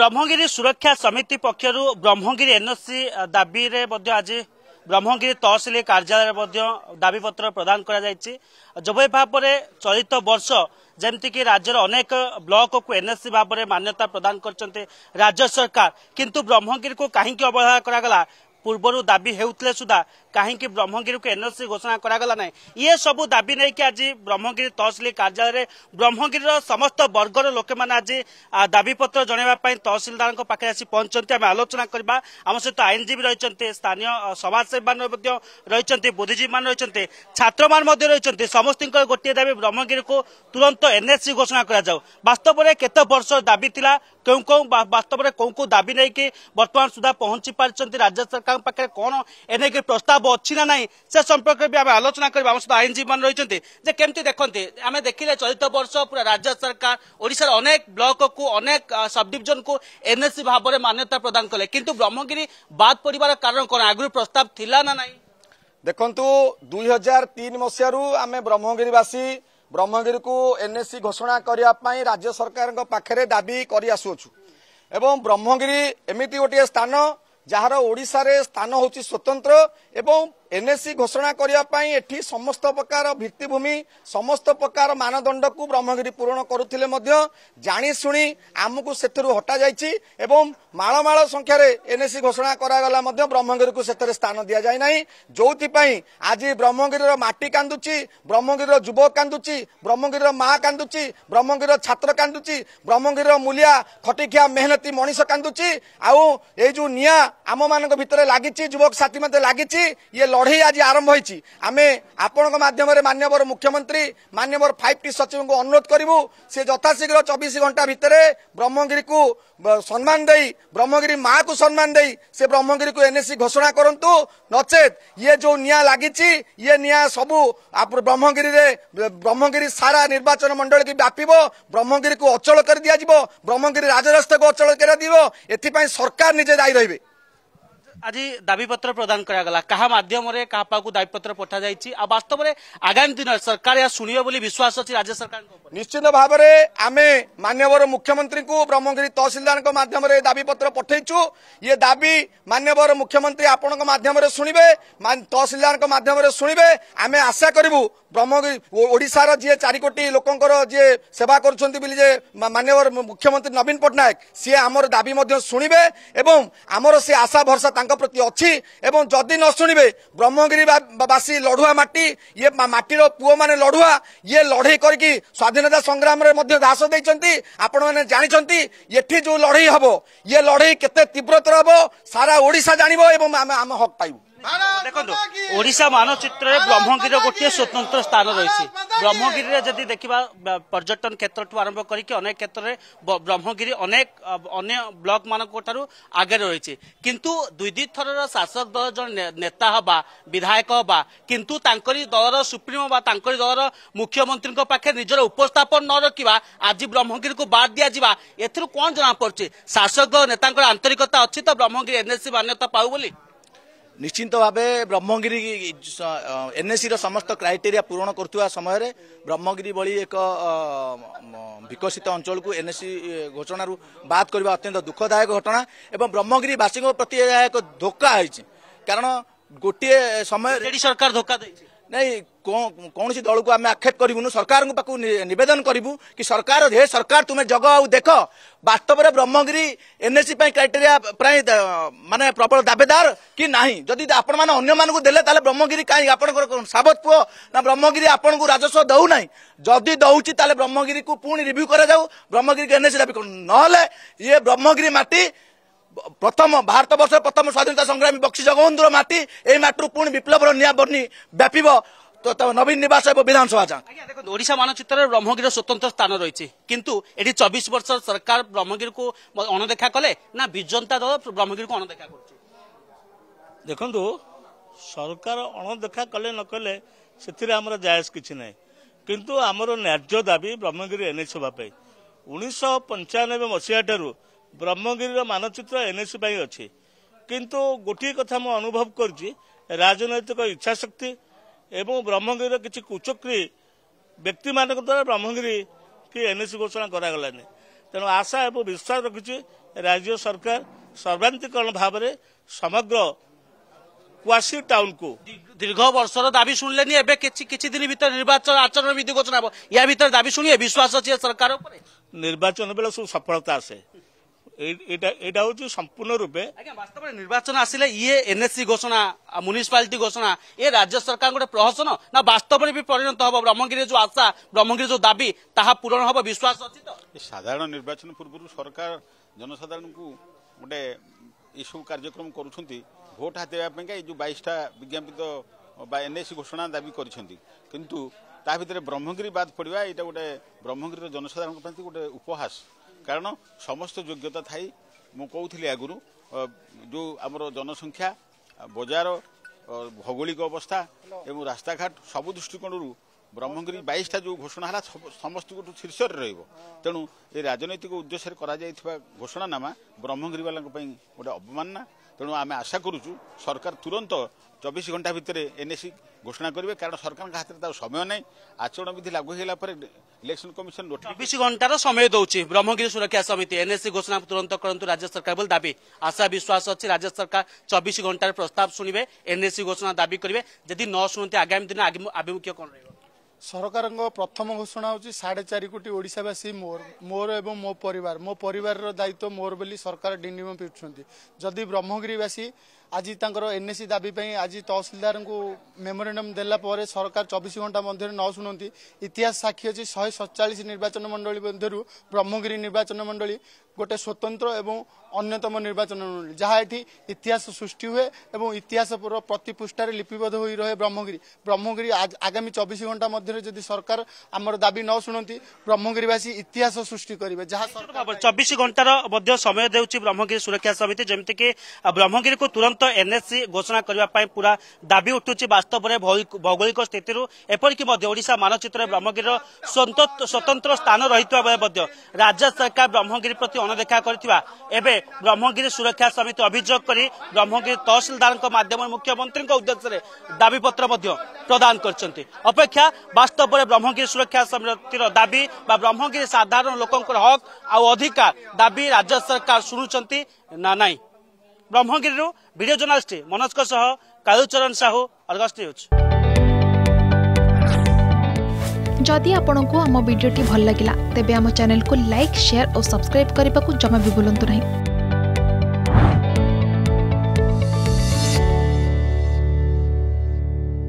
ବ୍ରହ୍ମଗିରି ସୁରକ୍ଷା ସମିତି ପକ୍ଷରୁ ବ୍ରହ୍ମଗିରି ଏନ୍ଓସି ଦାବିରେ ମଧ୍ୟ ଆଜି ବ୍ରହ୍ମଗିରି ତହସିଲ କାର୍ଯ୍ୟାଳୟରେ ମଧ୍ୟ ଦାବିପତ୍ର ପ୍ରଦାନ କରାଯାଇଛି ଯେଭଳି ଭାବରେ ଚଳିତ ବର୍ଷ ଯେମିତିକି ରାଜ୍ୟର ଅନେକ ବ୍ଲକକୁ ଏନ୍ଏସ୍ସି ଭାବରେ ମାନ୍ୟତା ପ୍ରଦାନ କରିଛନ୍ତି ରାଜ୍ୟ ସରକାର କିନ୍ତୁ ବ୍ରହ୍ମଗିରିକୁ କାହିଁକି ଅବହେଳା କରାଗଲା ପୂର୍ବରୁ ଦାବି ହେଉଥିଲେ ସୁଦ୍ଧା କାହିଁକି ବ୍ରହ୍ମଗିରିକୁ ଏନ୍ଓସି ଘୋଷଣା କରାଗଲା ନାହିଁ ଇଏ ସବୁ ଦାବି ନେଇକି ଆଜି ବ୍ରହ୍ମଗିରି ତହସିଲ କାର୍ଯ୍ୟାଳୟରେ ବ୍ରହ୍ମଗିରିର ସମସ୍ତ ବର୍ଗର ଲୋକମାନେ ଆଜି ଦାବିପତ୍ର ଜଣାଇବା ପାଇଁ ତହସିଲଦାରଙ୍କ ପାଖରେ ଆସି ପହଞ୍ଚନ୍ତି ଆମେ ଆଲୋଚନା କରିବା ଆମ ସହିତ ଆଇନଜୀବୀ ରହିଛନ୍ତି ସ୍ଥାନୀୟ ସମାଜସେବୀମାନେ ମଧ୍ୟ ରହିଛନ୍ତି ବୁଦ୍ଧିଜୀବୀମାନେ ରହିଛନ୍ତି ଛାତ୍ରମାନେ ମଧ୍ୟ ରହିଛନ୍ତି ସମସ୍ତଙ୍କର ଗୋଟିଏ ଦାବି ବ୍ରହ୍ମଗିରିକୁ ତୁରନ୍ତ ଏନ୍ଏସି ଘୋଷଣା କରାଯାଉ ବାସ୍ତବରେ କେତେ ବର୍ଷ ଦାବି ଥିଲା କେଉଁ କେଉଁ ବାସ୍ତବରେ କେଉଁ କେଉଁ ଦାବି ନେଇକି ବର୍ତ୍ତମାନ ସୁଦ୍ଧା ପହଞ୍ଚି ପାରିଛନ୍ତି ରାଜ୍ୟ ସରକାରଙ୍କ ପାଖରେ କ'ଣ ଏ ନେଇକି ପ୍ରସ୍ତାବ লাভ অছি না নাই সে সম্পর্কে বি আমি আলোচনা করবো আমার সহ আইনজীবী মানে রয়েছেন যে কেমতি দেখতে আমি দেখলে চলিত বর্ষ পুরা রাজ্য সরকার ওড়িশার অনেক ব্লককু অনেক সব ডিভিজনকু এনএসি ভাবে মান্যতা প্রদান কলে কিন্তু ব্রহ্মগিরি বাদ পড়িবার কারণ কোণ আগুর প্রস্তাব লা না নাই দেখন্তু দুই হাজার তিন মশিয়ারু আমি ব্রহ্মগিরিবাসী ব্রহ্মগিরিକୁ ଏନ୍ଏସି ଘୋଷଣା କରିବା ପାଇଁ ରାଜ୍ୟ ସରକାରଙ୍କ ପାଖରେ ଦାବି କରିଆସୁଅଛୁ ଏବଂ ବ୍ରହ୍ମଗିରି ଏମିତି ଗୋଟିଏ ସ୍ଥାନ ଯାହାର ଓଡ଼ିଶାରେ ସ୍ଥାନ ହେଉଛି ସ୍ୱତନ୍ତ୍ର ଏବଂ এনএসি ঘোষণা করা পাই এটি সমস্ত প্রকার ভিত্তিভূমি সমস্ত প্রকার মানদণ্ড কু ব্রহ্মগিরি পূরণ করুলে জাশুণি আমি সেথু হটা যাই এবং মাড়মাড় সংখ্যার এনএসি ঘোষণা করা ব্রহ্মগিরি সেতরে স্থান দিয়া যায় না যেপাই আজ ব্রহ্মগিরির মাটি কান্দুচি ব্রহ্মগিরির যুবক কান্দুচি ব্রহ্মগিরির মা কান্দুচি ব্রহ্মগিরির ছাত্র কান্দুচি ব্রহ্মগিরির মূলিয়া খটিখিয়া মেহনতি মনিষ কান্দুচি আউ এই যে নিয়া আম ভিতরে লাগিছি যুবক সাথী মধ্যে লাগিছি ইয়ে ଲଢ଼େଇ ଆଜି ଆରମ୍ଭ ହୋଇଛି ଆମେ ଆପଣଙ୍କ ମାଧ୍ୟମରେ ମାନ୍ୟବର ମୁଖ୍ୟମନ୍ତ୍ରୀ ମାନ୍ୟବର ଫାଇଭ ଟି ସଚିବଙ୍କୁ ଅନୁରୋଧ କରିବୁ ସେ ଯଥାଶୀଘ୍ର ଚବିଶ ଘଣ୍ଟା ଭିତରେ ବ୍ରହ୍ମଗିରିକୁ ସମ୍ମାନ ଦେଇ ବ୍ରହ୍ମଗିରି ମାଆକୁ ସମ୍ମାନ ଦେଇ ସେ ବ୍ରହ୍ମଗିରିକୁ ଏନ୍ଏସି ଘୋଷଣା କରନ୍ତୁ ନଚେତ ଇଏ ଯେଉଁ ନିଆଁ ଲାଗିଛି ଇଏ ନିଆଁ ସବୁ ବ୍ରହ୍ମଗିରିରେ ବ୍ରହ୍ମଗିରି ସାରା ନିର୍ବାଚନ ମଣ୍ଡଳୀକୁ ବ୍ୟାପିବ ବ୍ରହ୍ମଗିରିକୁ ଅଚଳ କରିଦିଆଯିବ ବ୍ରହ୍ମଗିରି ରାଜରାସ୍ତାକୁ ଅଚଳ କରାଯିବ ଏଥିପାଇଁ ସରକାର ନିଜେ ଦାୟୀ ରହିବେ আজি দাবিপত্র প্রদান করা কাহা মাধ্যমে কাহা পাখ দাবিপত্র পঠা যাই বাস্তবরে আগামী দিন সরকার এ শুণবে বলে বিশ্বাস অ রাজ্য সরকার নিশ্চিত ভাবে আমি মানবর মুখ্যমন্ত্রী ব্রহ্মগিরি তহসিলদার মাধ্যমে দাবিপত্র পঠাইছু ইয়ে দাবি মানবর মুখ্যমন্ত্রী আপনার মাধ্যমে শুণবে তহসিলদার মাধ্যমে শুণবে আমি আশা করবু ব্রহ্মগিরি ওড়শার যে চারি কোটি লোকর যে সেবা করছেন বলে যে মানবর মুখ্যমন্ত্রী নবীন পট্টনাক সি আমার দাবি শুণবে এবং আমার সে আশা ভরসা তাঁর ତାଙ୍କ ପ୍ରତି ଅଛି ଏବଂ ଯଦି ନ ଶୁଣିବେ ବ୍ରହ୍ମଗିରି ବାସୀ ଲଢୁଆ ମାଟି ଇଏ ମାଟିର ପୁଅମାନେ ଲଢୁଆ ଇଏ ଲଢେଇ କରିକି ସ୍ୱାଧୀନତା ସଂଗ୍ରାମରେ ମଧ୍ୟ ଘାସ ଦେଇଛନ୍ତି ଆପଣମାନେ ଜାଣିଛନ୍ତି ଏଠି ଯେଉଁ ଲଢେଇ ହେବ ଇଏ ଲଢେଇ କେତେ ତୀବ୍ରତର ହେବ ସାରା ଓଡ଼ିଶା ଜାଣିବ ଏବଂ ଆମେ ଆମ ହକ୍ ପାଇବୁ ଦେଖନ୍ତୁ ଓଡ଼ିଶା ମାନଚିତ୍ରରେ ବ୍ରହ୍ମଗିରିର ଗୋଟିଏ ସ୍ୱତନ୍ତ୍ର ସ୍ଥାନ ରହିଛି ବ୍ରହ୍ମଗିରିରେ ଯଦି ଦେଖିବା ପର୍ଯ୍ୟଟନ କ୍ଷେତ୍ରଠୁ ଆରମ୍ଭ କରିକି ଅନେକ କ୍ଷେତ୍ରରେ ବ୍ରହ୍ମଗିରି ଅନେକ ଅନ୍ୟ ବ୍ଲକମାନଙ୍କ ଠାରୁ ଆଗରେ ରହିଛି କିନ୍ତୁ ଦୁଇ ଦୁଇ ଥରର ଶାସକ ଦଳ ଜଣେ ନେତା ହେବା ବିଧାୟକ ହେବା କିନ୍ତୁ ତାଙ୍କରି ଦଳର ସୁପ୍ରିମୋ ବା ତାଙ୍କରି ଦଳର ମୁଖ୍ୟମନ୍ତ୍ରୀଙ୍କ ପାଖରେ ନିଜର ଉପସ୍ଥାପନ ନ ରଖିବା ଆଜି ବ୍ରହ୍ମଗିରିକୁ ବାଦ ଦିଆଯିବା ଏଥିରୁ କ'ଣ ଜଣାପଡ଼ୁଛି ଶାସକ ଦଳ ନେତାଙ୍କର ଆନ୍ତରିକତା ଅଛି ତ ବ୍ରହ୍ମଗିରି ଏନ୍ଏସ୍ସି ମାନ୍ୟତା ପାଉ ବୋଲି ନିଶ୍ଚିନ୍ତ ଭାବେ ବ୍ରହ୍ମଗିରି ଏନ୍ଏସିର ସମସ୍ତ କ୍ରାଇଟେରିଆ ପୂରଣ କରୁଥିବା ସମୟରେ ବ୍ରହ୍ମଗିରି ଭଳି ଏକ ବିକଶିତ ଅଞ୍ଚଳକୁ ଏନ୍ଏସି ଘୋଷଣାରୁ ବାଦ କରିବା ଅତ୍ୟନ୍ତ ଦୁଃଖଦାୟକ ଘଟଣା ଏବଂ ବ୍ରହ୍ମଗିରି ବାସୀଙ୍କ ପ୍ରତି ଏହା ଏକ ଧୋକା ହୋଇଛି କାରଣ ଗୋଟିଏ ସମୟ ସରକାର ଧୋକା ଦେଇଛି ନାଇଁ କୌଣସି ଦଳକୁ ଆମେ ଆକ୍ଷେପ କରିବୁନୁ ସରକାରଙ୍କ ପାଖକୁ ନିବେଦନ କରିବୁ କି ସରକାର ହେ ସରକାର ତୁମେ ଜଗ ଆଉ ଦେଖ ବାସ୍ତବରେ ବ୍ରହ୍ମଗିରି ଏନ୍ଏସି ପାଇଁ କ୍ରାଇଟେରିଆ ପ୍ରାୟ ମାନେ ପ୍ରବଳ ଦାବେଦାର କି ନାହିଁ ଯଦି ଆପଣମାନେ ଅନ୍ୟମାନଙ୍କୁ ଦେଲେ ତାହେଲେ ବ୍ରହ୍ମଗିରି କାହିଁ ଆପଣଙ୍କର ସାବତ ପୁଅ ନା ବ୍ରହ୍ମଗିରି ଆପଣଙ୍କୁ ରାଜସ୍ୱ ଦେଉନାହିଁ ଯଦି ଦେଉଛି ତାହେଲେ ବ୍ରହ୍ମଗିରିକୁ ପୁଣି ରିଭ୍ୟୁ କରାଯାଉ ବ୍ରହ୍ମଗିରିକୁ ଏନ୍ଏସି ଦାବି ନହେଲେ ଇଏ ବ୍ରହ୍ମଗିରି ମାଟି ପ୍ରଥମ ଭାରତ ବର୍ଷର ପ୍ରଥମ ସ୍ଵାଧୀନତା ସଂଗ୍ରାମୀ ବକ୍ସି ଜଗବନ୍ଧୁର ମାଟି ଏହି ମାଟିରୁ ପୁଣି ବିପ୍ଳବର ନିଆଁ ବର୍ଣ୍ଣି ବ୍ୟାପିବ ନବୀନ ନିବାସ ଏବଂ ବିଧାନସଭା ଯାଏ ଦେଖନ୍ତୁ ଓଡ଼ିଶା ମାନଚିତ୍ରରେ ବ୍ରହ୍ମଗିରି ସ୍ୱତନ୍ତ୍ର ସ୍ଥାନ ରହିଛି କିନ୍ତୁ ଏଠି ଚବିଶ ବର୍ଷ ସରକାର ବ୍ରହ୍ମଗିରିକୁ ଅଣଦେଖା କଲେ ନା ବିଜନତା ଦଳ ବ୍ରହ୍ମଗିରିକୁ ଅଣଦେଖା କରୁଛି ଦେଖନ୍ତୁ ସରକାର ଅଣଦେଖା କଲେ ନ କଲେ ସେଥିରେ ଆମର ଜାଏଜ କିଛି ନାହିଁ କିନ୍ତୁ ଆମର ନ୍ୟାର୍ଯ୍ୟ ଦାବି ବ୍ରହ୍ମଗିରି ଏନ୍ଏସ୍ ହେବା ପାଇଁ ଉଣେଇଶହ ପଞ୍ଚାନବେ ମସିହା ଠାରୁ ବ୍ରହ୍ମଗିରିର ମାନଚିତ୍ର ଏନ୍ଏସି ପାଇଁ ଅଛି କିନ୍ତୁ ଗୋଟିଏ କଥା ମୁଁ ଅନୁଭବ କରୁଛି ରାଜନୈତିକ ଇଚ୍ଛାଶକ୍ତି ଏବଂ ବ୍ରହ୍ମଗିରିର କିଛି କୁଚକ୍ରି ବ୍ୟକ୍ତିମାନଙ୍କ ଦ୍ୱାରା ବ୍ରହ୍ମଗିରି କି ଏନ୍ଏସି ଘୋଷଣା କରାଗଲାନି ତେଣୁ ଆଶା ଏବଂ ବିଶ୍ୱାସ ରଖିଛି ରାଜ୍ୟ ସରକାର ସର୍ବାନ୍ତୀକରଣ ଭାବରେ ସମଗ୍ର କ୍ୱାସି ଟାଉନକୁ ଦୀର୍ଘ ବର୍ଷର ଦାବି ଶୁଣିଲେନି ଏବେ କିଛି କିଛି ଦିନ ଭିତରେ ନିର୍ବାଚନ ଆଚରଣ ବିଧି ଘୋଷଣା ହେବ ୟା ଭିତରେ ଦାବି ଶୁଣିବେ ବିଶ୍ୱାସ ଅଛି ସରକାର ଉପରେ ନିର୍ବାଚନ ବେଳେ ସବୁ ସଫଳତା ଆସେ এটা এটা হচ্ছে সম্পূর্ণরূপে বাস্তବରେ ନିର୍ବାଚନ ଆସିଲେ ଇଏ ଏନ୍ଏସି ଘୋଷଣା ମ୍ୟୁନିସିପାଲିଟି ଘୋଷଣା ଏ ରାଜ୍ୟ ସରକାରଙ୍କର ଗୋଟେ ପ୍ରହସନ ନା ବାସ୍ତବରେ ବି ପରିଣତ ହେବ ବ୍ରହ୍ମଗିରିରେ ଯେଉଁ ଆଶା ବ୍ରହ୍ମଗିରି ଯେଉଁ ଦାବି ତାହା ପୂରଣ ହେବ ବିଶ୍ୱାସ ଅଛି ତ ସାଧାରଣ ନିର୍ବାଚନ ପୂର୍ବରୁ ସରକାର ଜନସାଧାରଣଙ୍କୁ ଗୋଟେ ଏସବୁ କାର୍ଯ୍ୟକ୍ରମ କରୁଛନ୍ତି ଭୋଟ ହାତେଇବା ପାଇଁକା ଏଇ ଯେଉଁ ବାଇଶଟା ବିଜ୍ଞାପିତ ବା ଏନ୍ଏସି ଘୋଷଣା ଦାବି କରିଛନ୍ତି କିନ୍ତୁ ତା ଭିତରେ ବ୍ରହ୍ମଗିରି ବାଦ ପଡ଼ିବା ଏଇଟା ଗୋଟେ ବ୍ରହ୍ମଗିରିର ଜନସାଧାରଣଙ୍କ ପ୍ରତି ଗୋଟେ ଉପହାସ କାରଣ ସମସ୍ତ ଯୋଗ୍ୟତା ଥାଇ ମୁଁ କହୁଥିଲି ଆଗରୁ ଯେଉଁ ଆମର ଜନସଂଖ୍ୟା ବଜାର ଭୌଗୋଳିକ ଅବସ୍ଥା ଏବଂ ରାସ୍ତାଘାଟ ସବୁ ଦୃଷ୍ଟିକୋଣରୁ ব্রহ্মগিরি বাইশটা যে ঘোষণা হল সমস্তଙ୍କଠୁ ଶୀର୍ଷରେ ରହିବ ତେଣୁ ଏ ରାଜନୈତିକ ଉଦ୍ଦେଶ୍ୟରେ କରାଯାଇଥିବା ଘୋଷଣାନାମା ବ୍ରହ୍ମଗିରିବାଲାଙ୍କ ପାଇଁ ଗୋଟେ ଅବମାନନା ତେଣୁ ଆମେ ଆଶା କରୁଛୁ ସରକାର ତୁରନ୍ତ ଚବିଶ ଘଣ୍ଟା ଭିତରେ ଏନ୍ଏସି ଘୋଷଣା କରିବେ କାରଣ ସରକାରଙ୍କ ହାତରେ ତାର ସମୟ ନାହିଁ ଆଚରଣ ବିଧି ଲାଗୁ ହେଇଗଲା ପରେ ଇଲେକ୍ସନ କମିଶନ ଚବିଶ ଘଣ୍ଟାର ସମୟ ଦେଉଛି ବ୍ରହ୍ମଗିରି ସୁରକ୍ଷା ସମିତି ଏନ୍ଏସି ଘୋଷଣା ତୁରନ୍ତ କରନ୍ତୁ ରାଜ୍ୟ ସରକାର ବୋଲି ଦାବି ଆଶା ବିଶ୍ୱାସ ଅଛି ରାଜ୍ୟ ସରକାର ଚବିଶ ଘଣ୍ଟାରେ ପ୍ରସ୍ତାବ ଶୁଣିବେ ଏନ୍ଏସି ଘୋଷଣା ଦାବି କରିବେ ଯଦି ନ ଶୁଣନ୍ତି ଆଗାମୀ ଦିନ ଆଭିମୁଖ୍ୟ କ'ଣ ରହିବ ସରକାରଙ୍କ ପ୍ରଥମ ଘୋଷଣା ହେଉଛି ସାଢ଼େ ଚାରି କୋଟି ଓଡ଼ିଶାବାସୀ ମୋର ମୋର ଏବଂ ମୋ ପରିବାର ମୋ ପରିବାରର ଦାୟିତ୍ୱ ମୋର ବୋଲି ସରକାର ଡିନିମ ପିଟୁଛନ୍ତି ଯଦି ବ୍ରହ୍ମଗିରିବାସୀ আজি ତାଙ୍କର ଏନ୍ଏସି ଦାବି ପାଇଁ ଆଜି ତହସିଲଦାରଙ୍କୁ ମେମୋରେଣ୍ଡମ୍ ଦେଲା ପରେ ସରକାର ଚବିଶ ଘଣ୍ଟା ମଧ୍ୟରେ ନ ଶୁଣନ୍ତି ଇତିହାସ ସାକ୍ଷୀ ଅଛି ଶହେ ସତଚାଳିଶ ନିର୍ବାଚନ ମଣ୍ଡଳୀ ମଧ୍ୟରୁ ବ୍ରହ୍ମଗିରି ନିର୍ବାଚନ ମଣ୍ଡଳୀ ଗୋଟେ ସ୍ୱତନ୍ତ୍ର ଏବଂ ଅନ୍ୟତମ ନିର୍ବାଚନ ମଣ୍ଡଳୀ ଯାହା ଏଠି ଇତିହାସ ସୃଷ୍ଟି ହୁଏ ଏବଂ ଇତିହାସର ପ୍ରତି ପୃଷ୍ଠାରେ ଲିପିବଦ୍ଧ ହୋଇ ରହେ ବ୍ରହ୍ମଗିରି ବ୍ରହ୍ମଗିରି ଆଗାମୀ ଚବିଶ ଘଣ୍ଟା ମଧ୍ୟରେ ଯଦି ସରକାର ଆମର ଦାବି ନ ଶୁଣନ୍ତି ବ୍ରହ୍ମଗିରିବାସୀ ଇତିହାସ ସୃଷ୍ଟି କରିବେ ଯାହା ଚବିଶ ଘଣ୍ଟାର ମଧ୍ୟ ସମୟ ଦେଉଛି ବ୍ରହ୍ମଗିରି ସୁରକ୍ଷା ସମିତି ଯେମିତିକି ବ୍ରହ୍ମଗିରିକୁ ତୁରନ୍ତ ତୁରନ୍ତ ଏନ୍ଏସି ଘୋଷଣା କରିବା ପାଇଁ ପୁରା ଦାବି ଉଠୁଛି ବାସ୍ତବରେ ଭୌଗୋଳିକ ସ୍ଥିତିରୁ ଏପରିକି ମଧ୍ୟ ଓଡ଼ିଶା ମାନଚିତ୍ରରେ ବ୍ରହ୍ମଗିରିର ସ୍ୱତନ୍ତ୍ର ସ୍ଥାନ ରହିଥିବା ବେଳେ ମଧ୍ୟ ରାଜ୍ୟ ସରକାର ବ୍ରହ୍ମଗିରି ପ୍ରତି ଅଣଦେଖା କରିଥିବା ଏବେ ବ୍ରହ୍ମଗିରି ସୁରକ୍ଷା ସମିତି ଅଭିଯୋଗ କରି ବ୍ରହ୍ମଗିରି ତହସିଲଦାରଙ୍କ ମାଧ୍ୟମରେ ମୁଖ୍ୟମନ୍ତ୍ରୀଙ୍କ ଉଦ୍ଦେଶ୍ୟରେ ଦାବିପତ୍ର ମଧ୍ୟ ପ୍ରଦାନ କରିଛନ୍ତି ଅପେକ୍ଷା ବାସ୍ତବରେ ବ୍ରହ୍ମଗିରି ସୁରକ୍ଷା ସମିତିର ଦାବି ବା ବ୍ରହ୍ମଗିରି ସାଧାରଣ ଲୋକଙ୍କର ହକ୍ ଆଉ ଅଧିକାର ଦାବି ରାଜ୍ୟ ସରକାର ଶୁଣୁଛନ୍ତି ନା ନାହିଁ ବ୍ରହ୍ମଗିରିରୁ ଭିଡ଼ିଓ ଜର୍ଣ୍ଣାଲିଷ୍ଟ ମନୋଜଙ୍କ ସହ କାୟୁଚରଣ ସାହୁ ଅର୍ଗସ୍ ନ୍ୟୁଜ୍ ଯଦି ଆପଣଙ୍କୁ ଆମ ଭିଡ଼ିଓଟି ଭଲ ଲାଗିଲା ତେବେ ଆମ ଚ୍ୟାନେଲକୁ ଲାଇକ୍ ସେୟାର ଓ ସବସ୍କ୍ରାଇବ୍ କରିବାକୁ ଜମା ବି ଭୁଲନ୍ତୁ ନାହିଁ